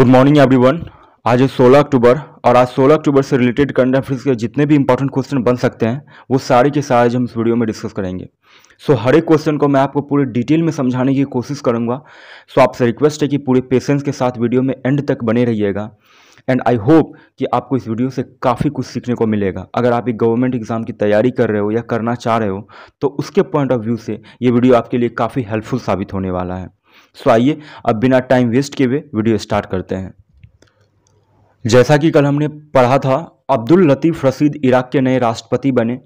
good morning everyone आज है 16 अक्टूबर और आज 16 अक्टूबर से रिलेटेड करंट अफेयर्स के जितने भी इंपॉर्टेंट क्वेश्चन बन सकते हैं वो सारे के सारे आज हम इस वीडियो में डिस्कस करेंगे सो so, हर एक क्वेश्चन को मैं आपको पूरे डिटेल में समझाने की कोशिश करूंगा सो so, आपसे रिक्वेस्ट है कि पूरे पेशेंस के साथ वीडियो में एंड तक बने रहिएगा एंड आई होप कि आपको इस वीडियो से काफ़ी कुछ सीखने को मिलेगा अगर आप एक गवर्नमेंट एग्ज़ाम की तैयारी कर रहे हो या करना चाह रहे हो तो उसके पॉइंट ऑफ व्यू से ये वीडियो आपके लिए काफ़ी हेल्पफुल साबित होने वाला है सो आइए अब बिना टाइम वेस्ट किए हुए वीडियो स्टार्ट करते हैं जैसा कि कल हमने पढ़ा था अब्दुल लतीफ़ रसीद इराक के नए राष्ट्रपति बने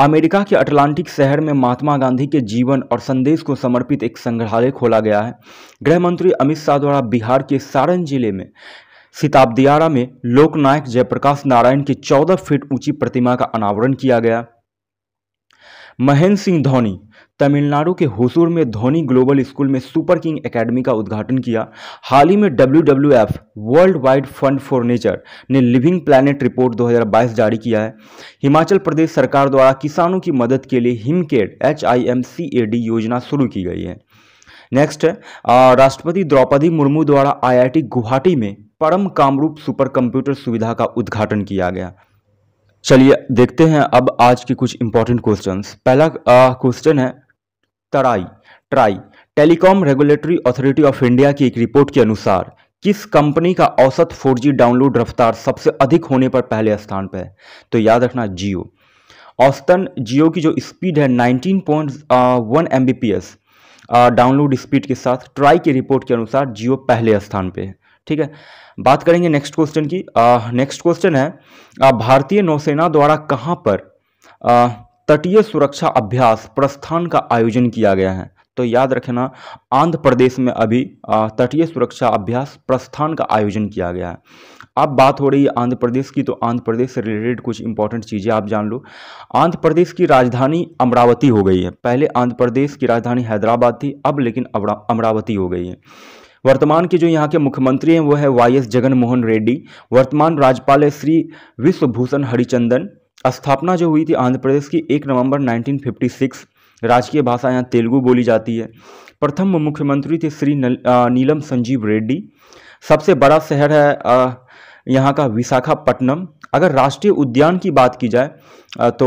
अमेरिका के अटलांटिक शहर में महात्मा गांधी के जीवन और संदेश को समर्पित एक संग्रहालय खोला गया है गृह मंत्री अमित शाह द्वारा बिहार के सारण जिले में सिताबदियारा में लोकनायक जयप्रकाश नारायण की 14 फीट ऊंची प्रतिमा का अनावरण किया गया महेंद्र सिंह धोनी तमिलनाडु के होसूर में धोनी ग्लोबल स्कूल में सुपर किंग एकेडमी का उद्घाटन किया हाल ही में W world wide fund for nature ने लिविंग प्लानट रिपोर्ट 2022 जारी किया है हिमाचल प्रदेश सरकार द्वारा किसानों की मदद के लिए हिमकेड एच योजना शुरू की गई है नेक्स्ट राष्ट्रपति द्रौपदी मुर्मू द्वारा टी गुवाहाटी में परम कामरूप सुपर कंप्यूटर सुविधा का उद्घाटन किया गया चलिए देखते हैं अब आज के कुछ इंपॉर्टेंट क्वेश्चंस पहला क्वेश्चन है तराई TRAI telecom regulatory authority of India की एक रिपोर्ट के अनुसार किस कंपनी का औसत 4G डाउनलोड रफ्तार सबसे अधिक होने पर पहले स्थान पर है तो याद रखना जियो औसतन जियो की जो स्पीड है 19.1 पॉइंट डाउनलोड स्पीड के साथ ट्राई की रिपोर्ट के अनुसार जियो पहले स्थान पर है ठीक है बात करेंगे नेक्स्ट क्वेश्चन की नेक्स्ट क्वेश्चन है भारतीय नौसेना द्वारा कहाँ पर तटीय सुरक्षा अभ्यास प्रस्थान का आयोजन किया गया है तो याद रखना आंध्र प्रदेश में अभी तटीय सुरक्षा अभ्यास प्रस्थान का आयोजन किया गया है अब बात हो रही है आंध्र प्रदेश की तो आंध्र प्रदेश से रिलेटेड कुछ इंपॉर्टेंट चीज़ें आप जान लो आंध्र प्रदेश की राजधानी अमरावती हो गई है पहले आंध्र प्रदेश की राजधानी हैदराबाद थी अब लेकिन अमरावती हो गई है वर्तमान के जो यहाँ के मुख्यमंत्री हैं वो है वाई एस जगनमोहन रेड्डी वर्तमान राज्यपाल है श्री विश्वभूषण हरिचंदन स्थापना जो हुई थी आंध्र प्रदेश की एक नवंबर 1956 राजकीय भाषा यहाँ तेलुगु बोली जाती है प्रथम मुख्यमंत्री थे श्री नीलम संजीव रेड्डी सबसे बड़ा शहर है यहाँ का विशाखापट्टनम अगर राष्ट्रीय उद्यान की बात की जाए तो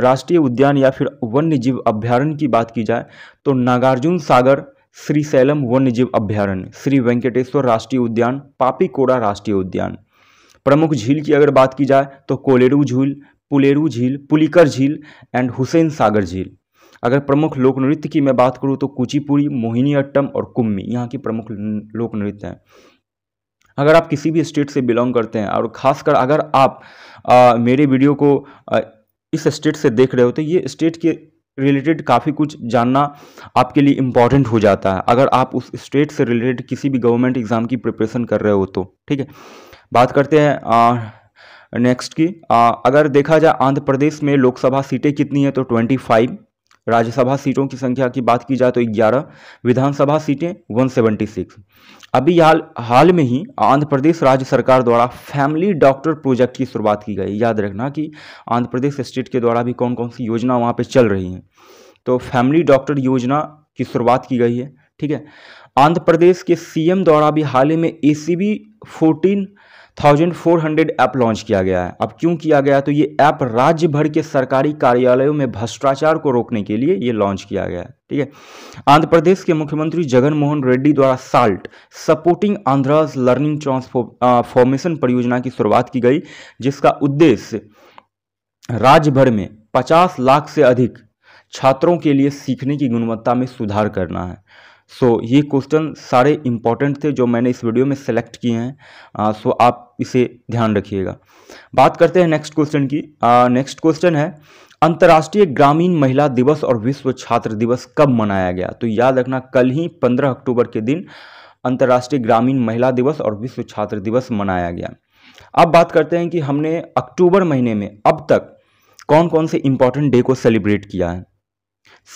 राष्ट्रीय उद्यान या फिर वन्य जीव अभ्यारण्य की बात की जाए तो नागार्जुन सागर श्री सैलम वन्य जीव अभ्यारण्य श्री वेंकटेश्वर राष्ट्रीय उद्यान पापीकोड़ा राष्ट्रीय उद्यान प्रमुख झील की अगर बात की जाए तो कोलेरू झील पुलेरू झील पुलिकर झील एंड हुसैन सागर झील अगर प्रमुख लोक नृत्य की मैं बात करूँ तो कुचिपुरी मोहिनी अट्टम और कुम्मी यहाँ की प्रमुख लोक नृत्य हैं अगर आप किसी भी स्टेट से बिलोंग करते हैं और ख़ासकर अगर आप आ, मेरे वीडियो को आ, इस स्टेट से देख रहे हो तो ये स्टेट के रिलेटेड काफ़ी कुछ जानना आपके लिए इम्पॉर्टेंट हो जाता है अगर आप उस स्टेट से रिलेटेड किसी भी गवर्नमेंट एग्ज़ाम की प्रिपरेशन कर रहे हो तो ठीक है बात करते हैं आ, नेक्स्ट की आ, अगर देखा जाए आंध्र प्रदेश में लोकसभा सीटें कितनी हैं तो ट्वेंटी फाइव राज्यसभा सीटों की संख्या की बात की जाए तो 11 विधानसभा सीटें 176 अभी हाल हाल में ही आंध्र प्रदेश राज्य सरकार द्वारा फैमिली डॉक्टर प्रोजेक्ट की शुरुआत की गई याद रखना कि आंध्र प्रदेश स्टेट के द्वारा भी कौन कौन सी योजना वहाँ पर चल रही हैं तो फैमिली डॉक्टर योजना की शुरुआत की गई है ठीक है आंध्र प्रदेश के सीएम द्वारा भी हाल ही में A C B fourteen thousand four hundred app launch किया गया है अब क्यों किया गया तो ये ऐप राज्य भर के सरकारी कार्यालयों में भ्रष्टाचार को रोकने के लिए ये लॉन्च किया गया है ठीक है आंध्र प्रदेश के मुख्यमंत्री जगन मोहन रेड्डी द्वारा SALT supporting Andhra's learning transformation परियोजना की शुरुआत की गई जिसका उद्देश्य राज्य भर में पचास लाख से अधिक छात्रों के लिए सीखने की गुणवत्ता में सुधार करना है सो so, ये क्वेश्चन सारे इंपॉर्टेंट थे जो मैंने इस वीडियो में सेलेक्ट किए हैं सो so, आप इसे ध्यान रखिएगा बात करते हैं नेक्स्ट क्वेश्चन की नेक्स्ट क्वेश्चन है अंतर्राष्ट्रीय ग्रामीण महिला दिवस और विश्व छात्र दिवस कब मनाया गया तो याद रखना कल ही 15 अक्टूबर के दिन अंतर्राष्ट्रीय ग्रामीण महिला दिवस और विश्व छात्र दिवस मनाया गया अब बात करते हैं कि हमने अक्टूबर महीने में अब तक कौन कौन से इम्पॉर्टेंट डे को सेलिब्रेट किया है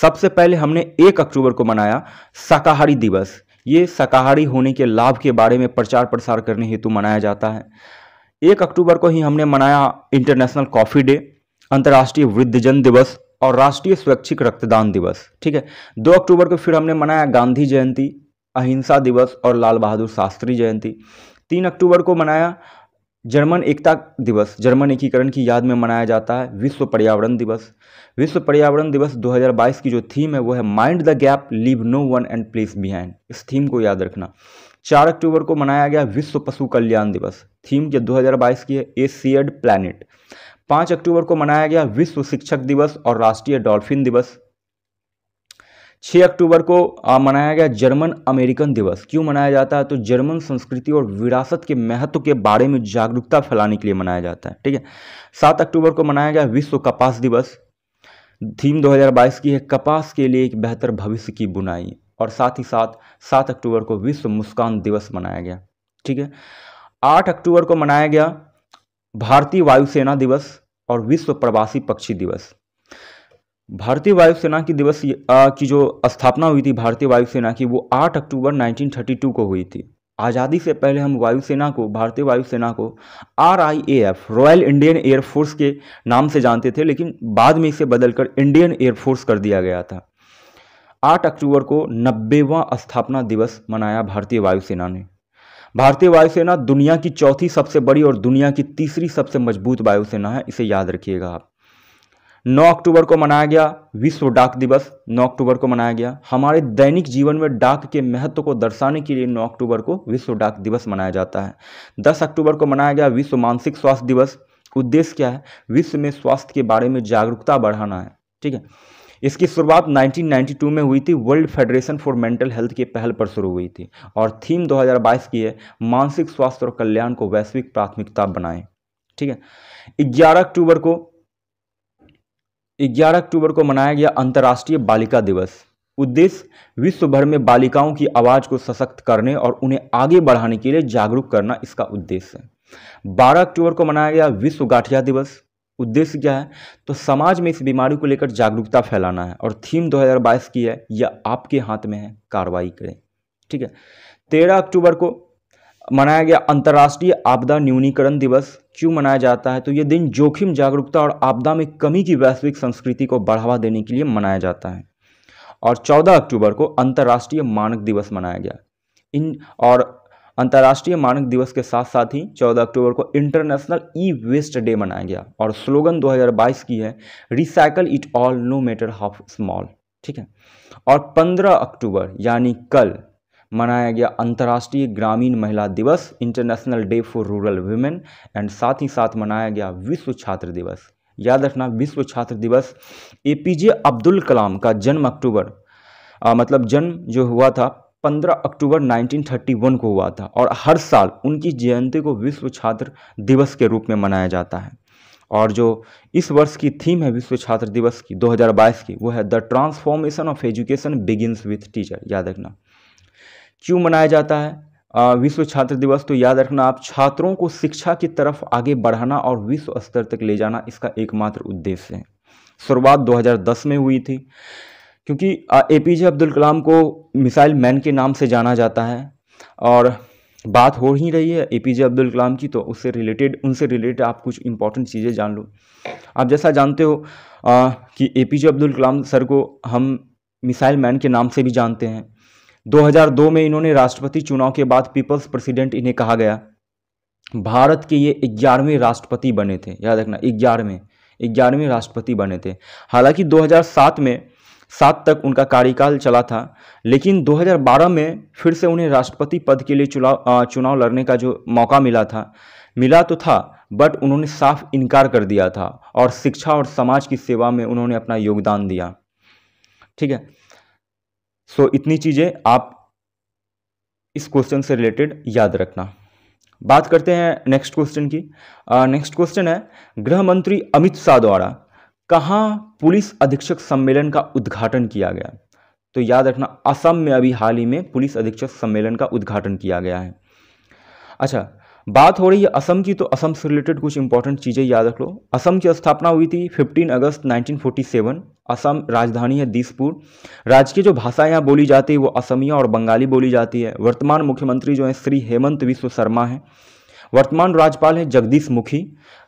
सबसे पहले हमने एक अक्टूबर को मनाया शाकाहारी दिवस ये शाकाहारी होने के लाभ के बारे में प्रचार प्रसार करने हेतु मनाया जाता है एक अक्टूबर को ही हमने मनाया इंटरनेशनल कॉफ़ी डे अंतर्राष्ट्रीय वृद्धजन दिवस और राष्ट्रीय स्वैच्छिक रक्तदान दिवस ठीक है दो अक्टूबर को फिर हमने मनाया गांधी जयंती अहिंसा दिवस और लाल बहादुर शास्त्री जयंती तीन अक्टूबर को मनाया जर्मन एकता दिवस जर्मन एकीकरण की याद में मनाया जाता है विश्व पर्यावरण दिवस विश्व पर्यावरण दिवस 2022 की जो थीम है वो है mind the gap leave no one and place behind इस थीम को याद रखना 4 अक्टूबर को मनाया गया विश्व पशु कल्याण दिवस थीम जो 2022 की है ए सीयर्ड प्लानिट पाँच अक्टूबर को मनाया गया विश्व शिक्षक दिवस और राष्ट्रीय डॉल्फिन दिवस छह अक्टूबर को मनाया गया जर्मन अमेरिकन दिवस क्यों मनाया जाता है तो जर्मन संस्कृति और विरासत के महत्व के बारे में जागरूकता फैलाने के लिए मनाया जाता है ठीक है सात अक्टूबर को मनाया गया विश्व कपास दिवस थीम 2022 की है कपास के लिए एक बेहतर भविष्य की बुनाई और साथ ही साथ सात अक्टूबर को विश्व मुस्कान दिवस मनाया गया ठीक है आठ अक्टूबर को मनाया गया भारतीय वायुसेना दिवस और विश्व प्रवासी पक्षी दिवस भारतीय वायुसेना की दिवस की जो स्थापना हुई थी भारतीय वायुसेना की वो 8 अक्टूबर 1932 को हुई थी आज़ादी से पहले हम वायुसेना को भारतीय वायुसेना को R I A F Royal Indian Air Force के नाम से जानते थे लेकिन बाद में इसे बदलकर इंडियन एयरफोर्स कर दिया गया था 8 अक्टूबर को नब्बेवा स्थापना दिवस मनाया भारतीय वायुसेना ने भारतीय वायुसेना दुनिया की चौथी सबसे बड़ी और दुनिया की तीसरी सबसे मजबूत वायुसेना है इसे याद रखिएगा आप 9 अक्टूबर को मनाया गया विश्व डाक दिवस 9 अक्टूबर को मनाया गया हमारे दैनिक जीवन में डाक के महत्व को दर्शाने के लिए 9 अक्टूबर को विश्व डाक दिवस मनाया जाता है 10 अक्टूबर को मनाया गया विश्व मानसिक स्वास्थ्य दिवस उद्देश्य क्या है विश्व में स्वास्थ्य के बारे में जागरूकता बढ़ाना है ठीक है इसकी शुरुआत 1992 में हुई थी World Federation for Mental Health की पहल पर शुरू हुई थी और थीम 2022 की है मानसिक स्वास्थ्य और कल्याण को वैश्विक प्राथमिकता बनाएं ठीक है 11 अक्टूबर को 11 अक्टूबर को मनाया गया अंतर्राष्ट्रीय बालिका दिवस उद्देश्य विश्व भर में बालिकाओं की आवाज़ को सशक्त करने और उन्हें आगे बढ़ाने के लिए जागरूक करना इसका उद्देश्य है बारह अक्टूबर को मनाया गया विश्व गाठिया दिवस उद्देश्य क्या है तो समाज में इस बीमारी को लेकर जागरूकता फैलाना है और थीम 2022 की है यह आपके हाथ में है कार्रवाई करें ठीक है तेरह अक्टूबर को मनाया गया अंतर्राष्ट्रीय आपदा न्यूनीकरण दिवस क्यों मनाया जाता है तो ये दिन जोखिम जागरूकता और आपदा में कमी की वैश्विक संस्कृति को बढ़ावा देने के लिए मनाया जाता है और 14 अक्टूबर को अंतर्राष्ट्रीय मानक दिवस मनाया गया इन और अंतर्राष्ट्रीय मानक दिवस के साथ साथ ही 14 अक्टूबर को इंटरनेशनल ई वेस्ट डे मनाया गया और स्लोगन 2022 की है recycle it all no matter half small ठीक है और 15 अक्टूबर यानी कल मनाया गया अंतर्राष्ट्रीय ग्रामीण महिला दिवस International Day for Rural Women and साथ ही साथ मनाया गया विश्व छात्र दिवस याद रखना विश्व छात्र दिवस ए पी जे अब्दुल कलाम का जन्म अक्टूबर आ, मतलब जन्म जो हुआ था 15 अक्टूबर 1931 को हुआ था और हर साल उनकी जयंती को विश्व छात्र दिवस के रूप में मनाया जाता है और जो इस वर्ष की थीम है विश्व छात्र दिवस की 2022 की वो है the transformation of education begins with teacher याद रखना क्यों मनाया जाता है विश्व छात्र दिवस तो याद रखना आप छात्रों को शिक्षा की तरफ आगे बढ़ाना और विश्व स्तर तक ले जाना इसका एकमात्र उद्देश्य है शुरुआत 2010 में हुई थी क्योंकि ए पी जे अब्दुल कलाम को मिसाइल मैन के नाम से जाना जाता है और बात हो ही रही है ए पी जे अब्दुल कलाम की तो उससे रिलेटेड उनसे रिलेटेड आप कुछ इंपॉर्टेंट चीज़ें जान लो आप जैसा जानते हो आ, कि A P J Abdul Kalam sir को हम मिसाइल मैन के नाम से भी जानते हैं 2002 में इन्होंने राष्ट्रपति चुनाव के बाद पीपल्स प्रेसिडेंट इन्हें कहा गया भारत के ये ग्यारहवें राष्ट्रपति बने थे याद रखना ग्यारहवें ग्यारहवें राष्ट्रपति बने थे हालांकि 2007 में सात तक उनका कार्यकाल चला था लेकिन 2012 में फिर से उन्हें राष्ट्रपति पद के लिए चुनाव चुनाव लड़ने का जो मौका मिला था मिला तो था बट उन्होंने साफ इनकार कर दिया था और शिक्षा और समाज की सेवा में उन्होंने अपना योगदान दिया ठीक है सो so, इतनी चीज़ें आप इस क्वेश्चन से रिलेटेड याद रखना बात करते हैं नेक्स्ट क्वेश्चन की नेक्स्ट uh, क्वेश्चन है गृह मंत्री अमित शाह द्वारा कहाँ पुलिस अधीक्षक सम्मेलन का उद्घाटन किया गया तो याद रखना असम में अभी हाल ही में पुलिस अधीक्षक सम्मेलन का उद्घाटन किया गया है अच्छा बात हो रही है असम की तो असम से रिलेटेड कुछ इंपॉर्टेंट चीज़ें याद रख लो असम की स्थापना हुई थी 15 अगस्त 1947 असम राजधानी है दिसपुर राज्य की जो भाषा यहाँ बोली जाती है वो असमिया और बंगाली बोली जाती है वर्तमान मुख्यमंत्री जो है श्री हेमंत विश्व शर्मा हैं वर्तमान राज्यपाल हैं जगदीश मुखी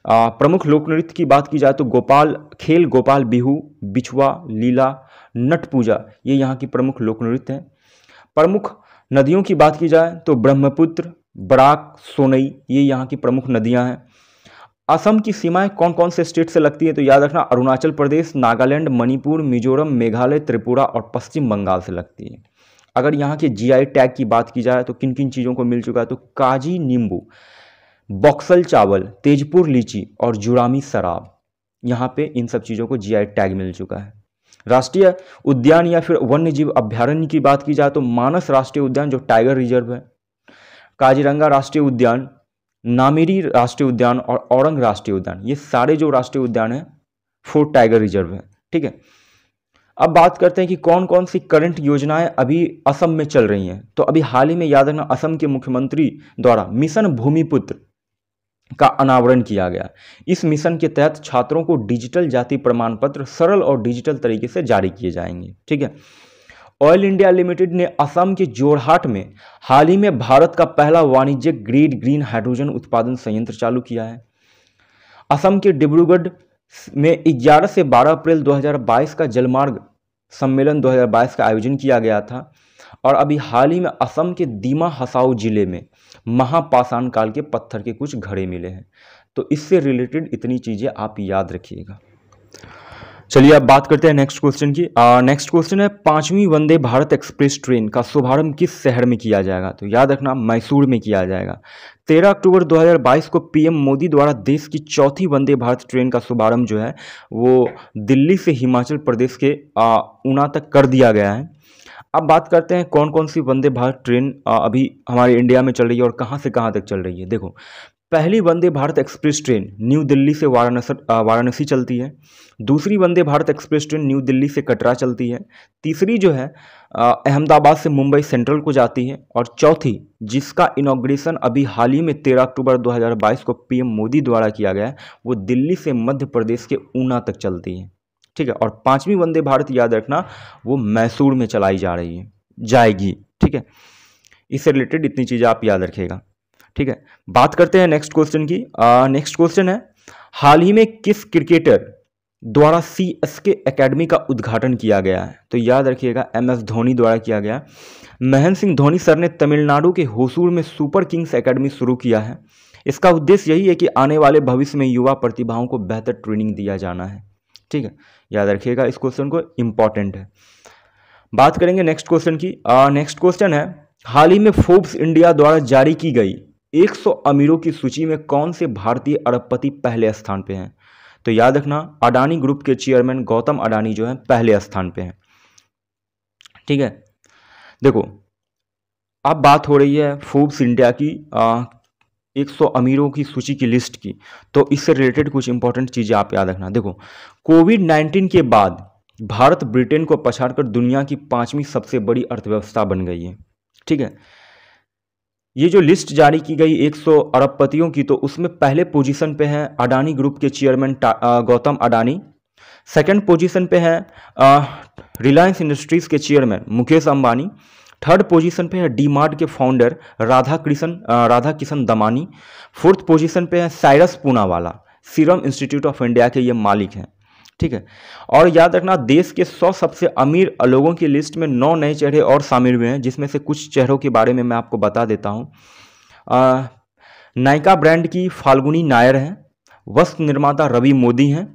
आ, प्रमुख नृत्य की बात की जाए तो गोपाल खेल गोपाल बिहू बिछुआ लीला नट पूजा ये यहाँ की प्रमुख लोक नृत्य हैं प्रमुख नदियों की बात की जाए तो ब्रह्मपुत्र बराक सोनई ये यहाँ की प्रमुख नदियाँ हैं असम की सीमाएं कौन कौन से स्टेट से लगती है तो याद रखना अरुणाचल प्रदेश नागालैंड मणिपुर मिजोरम मेघालय त्रिपुरा और पश्चिम बंगाल से लगती है अगर यहाँ के जीआई टैग की बात की जाए तो किन किन चीज़ों को मिल चुका है तो काजी नींबू बक्सल चावल तेजपुर लीची और जुरामी शराब यहाँ पे इन सब चीज़ों को जी टैग मिल चुका है राष्ट्रीय उद्यान या फिर वन्य जीव अभ्यारण्य की बात की जाए तो मानस राष्ट्रीय उद्यान जो टाइगर रिजर्व है काजीरंगा राष्ट्रीय उद्यान नामेरी राष्ट्रीय उद्यान और औरंग राष्ट्रीय उद्यान ये सारे जो राष्ट्रीय उद्यान हैं फोर्ट टाइगर रिजर्व है ठीक है अब बात करते हैं कि कौन कौन सी करंट योजनाएं अभी असम में चल रही हैं तो अभी हाल ही में याद रखना असम के मुख्यमंत्री द्वारा मिशन भूमिपुत्र का अनावरण किया गया इस मिशन के तहत छात्रों को डिजिटल जाति प्रमाण पत्र सरल और डिजिटल तरीके से जारी किए जाएंगे ठीक है ऑयल इंडिया लिमिटेड ने असम के जोरहाट में हाल ही में भारत का पहला वाणिज्यिक ग्रेड ग्रीन हाइड्रोजन उत्पादन संयंत्र चालू किया है असम के डिब्रूगढ़ में 11 से 12 अप्रैल 2022 का जलमार्ग सम्मेलन 2022 का आयोजन किया गया था और अभी हाल ही में असम के दीमा हसाऊ जिले में महापाषाण काल के पत्थर के कुछ घड़े मिले हैं तो इससे रिलेटेड इतनी चीज़ें आप याद रखिएगा चलिए अब बात करते हैं नेक्स्ट क्वेश्चन की नेक्स्ट क्वेश्चन है पांचवी वंदे भारत एक्सप्रेस ट्रेन का शुभारंभ किस शहर में किया जाएगा तो याद रखना मैसूर में किया जाएगा 13 अक्टूबर 2022 को पीएम मोदी द्वारा देश की चौथी वंदे भारत ट्रेन का शुभारंभ जो है वो दिल्ली से हिमाचल प्रदेश के ऊना तक कर दिया गया है अब बात करते हैं कौन कौन सी वंदे भारत ट्रेन अभी हमारे इंडिया में चल रही है और कहाँ से कहाँ तक चल रही है देखो पहली Vande Bharat express train New Delhi से वाराणसी वाराणसी चलती है दूसरी Vande Bharat express train New Delhi से कटरा चलती है तीसरी जो है अहमदाबाद से मुंबई सेंट्रल को जाती है और चौथी जिसका इनाग्रेशन अभी हाल ही में 13 अक्टूबर 2022 को पीएम मोदी द्वारा किया गया है वो दिल्ली से मध्य प्रदेश के ऊना तक चलती है ठीक है और पाँचवीं वंदे भारत याद रखना वो मैसूर में चलाई जा रही है जाएगी ठीक है इससे रिलेटेड इतनी चीज़ें आप याद रखेगा ठीक है बात करते हैं नेक्स्ट क्वेश्चन की नेक्स्ट क्वेश्चन है हाल ही में किस क्रिकेटर द्वारा सी एस के अकेडमी का उद्घाटन किया गया है तो याद रखिएगा एम एस धोनी द्वारा किया गया महेंद्र सिंह धोनी सर ने तमिलनाडु के होसूर में सुपर किंग्स अकेडमी शुरू किया है इसका उद्देश्य यही है कि आने वाले भविष्य में युवा प्रतिभाओं को बेहतर ट्रेनिंग दिया जाना है ठीक है याद रखिएगा इस क्वेश्चन को इम्पॉर्टेंट है बात करेंगे नेक्स्ट क्वेश्चन की नेक्स्ट क्वेश्चन है हाल ही में फोर्ब्स इंडिया द्वारा जारी की गई 100 अमीरों की सूची में कौन से भारतीय अरबपति पहले स्थान पे हैं तो याद रखना अडानी ग्रुप के चेयरमैन गौतम अडानी जो हैं पहले स्थान पे हैं ठीक है देखो अब बात हो रही है फूब्स इंडिया की आ, 100 अमीरों की सूची की लिस्ट की तो इससे रिलेटेड कुछ इंपॉर्टेंट चीज़ें आप याद रखना देखो कोविड 19 के बाद भारत ब्रिटेन को पछाड़कर दुनिया की पांचवी सबसे बड़ी अर्थव्यवस्था बन गई है ठीक है ये जो लिस्ट जारी की गई 100 अरबपतियों की तो उसमें पहले पोजीशन पे हैं अडानी ग्रुप के chairman Gautam Adani second position पे हैं रिलायंस इंडस्ट्रीज के chairman Mukesh Ambani third position पे है डी के founder Radha Krishna Radha Kishan Damani fourth position पे है Cyrus Poonawalla Serum Institute of India के ये मालिक हैं ठीक है और याद रखना देश के सौ सबसे अमीर लोगों की लिस्ट में नौ नए चेहरे और शामिल हुए हैं जिसमें से कुछ चेहरों के बारे में मैं आपको बता देता हूँ नायका ब्रांड की फाल्गुनी नायर हैं वस्त्र निर्माता रवि मोदी हैं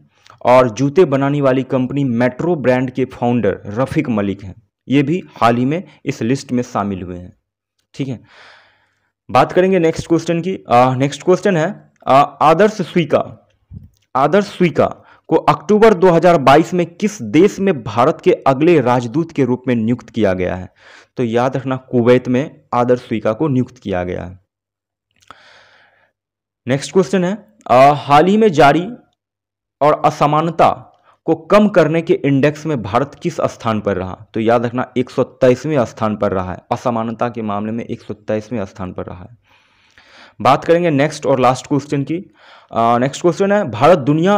और जूते बनाने वाली कंपनी मेट्रो ब्रांड के फाउंडर रफिक मलिक हैं ये भी हाल ही में इस लिस्ट में शामिल हुए हैं ठीक है बात करेंगे नेक्स्ट क्वेश्चन की नेक्स्ट क्वेश्चन है आदर्श स्वीका आदर्श स्वीका को अक्टूबर 2022 में किस देश में भारत के अगले राजदूत के रूप में नियुक्त किया गया है तो याद रखना कुवैत में आदर स्वीका को नियुक्त किया गया है नेक्स्ट क्वेश्चन है हाल ही में जारी और असमानता को कम करने के इंडेक्स में भारत किस स्थान पर रहा तो याद रखना एक स्थान पर रहा है असमानता के मामले में एक स्थान पर रहा है बात करेंगे नेक्स्ट और लास्ट क्वेश्चन की नेक्स्ट क्वेश्चन है भारत दुनिया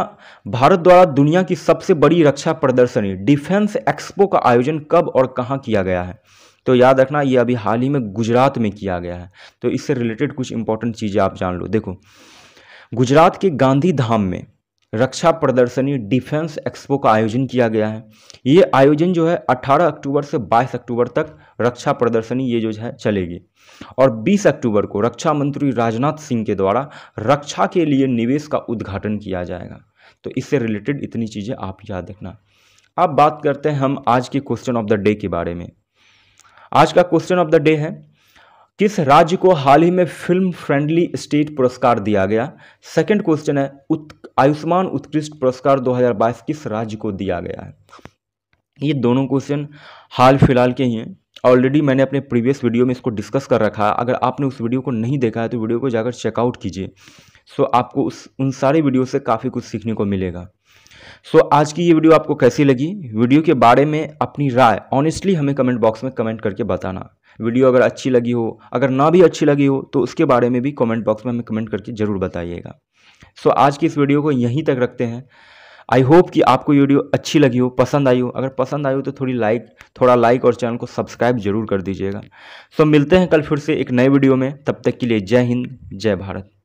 भारत द्वारा दुनिया की सबसे बड़ी रक्षा प्रदर्शनी डिफेंस एक्सपो का आयोजन कब और कहाँ किया गया है तो याद रखना ये अभी हाल ही में गुजरात में किया गया है तो इससे रिलेटेड कुछ इंपॉर्टेंट चीज़ें आप जान लो देखो गुजरात के गांधी धाम में रक्षा प्रदर्शनी डिफेंस एक्सपो का आयोजन किया गया है ये आयोजन जो है 18 अक्टूबर से 22 अक्टूबर तक रक्षा प्रदर्शनी ये जो है चलेगी और 20 अक्टूबर को रक्षा मंत्री राजनाथ सिंह के द्वारा रक्षा के लिए निवेश का उद्घाटन किया जाएगा तो इससे रिलेटेड इतनी चीज़ें आप याद रखना अब बात करते हैं हम आज के क्वेश्चन ऑफ द डे के बारे में आज का क्वेश्चन ऑफ द डे है किस राज्य को हाल ही में फिल्म फ्रेंडली स्टेट पुरस्कार दिया गया सेकंड क्वेश्चन है उत, आयुष्मान उत्कृष्ट पुरस्कार 2022 किस राज्य को दिया गया है ये दोनों क्वेश्चन हाल फिलहाल के ही हैं ऑलरेडी मैंने अपने प्रीवियस वीडियो में इसको डिस्कस कर रखा है अगर आपने उस वीडियो को नहीं देखा है तो वीडियो को जाकर चेकआउट कीजिए सो आपको उस उन सारे वीडियो से काफ़ी कुछ सीखने को मिलेगा सो so, आज की ये वीडियो आपको कैसी लगी वीडियो के बारे में अपनी राय ऑनेस्टली हमें कमेंट बॉक्स में कमेंट करके बताना वीडियो अगर अच्छी लगी हो अगर ना भी अच्छी लगी हो तो उसके बारे में भी कमेंट बॉक्स में हमें कमेंट करके ज़रूर बताइएगा सो so, आज की इस वीडियो को यहीं तक रखते हैं आई होप कि आपको ये वीडियो अच्छी लगी हो पसंद आई हो अगर पसंद आई हो तो थोड़ी लाइक थोड़ा लाइक और चैनल को सब्सक्राइब जरूर कर दीजिएगा सो मिलते हैं कल फिर से एक नए वीडियो में तब तक के लिए जय हिंद जय भारत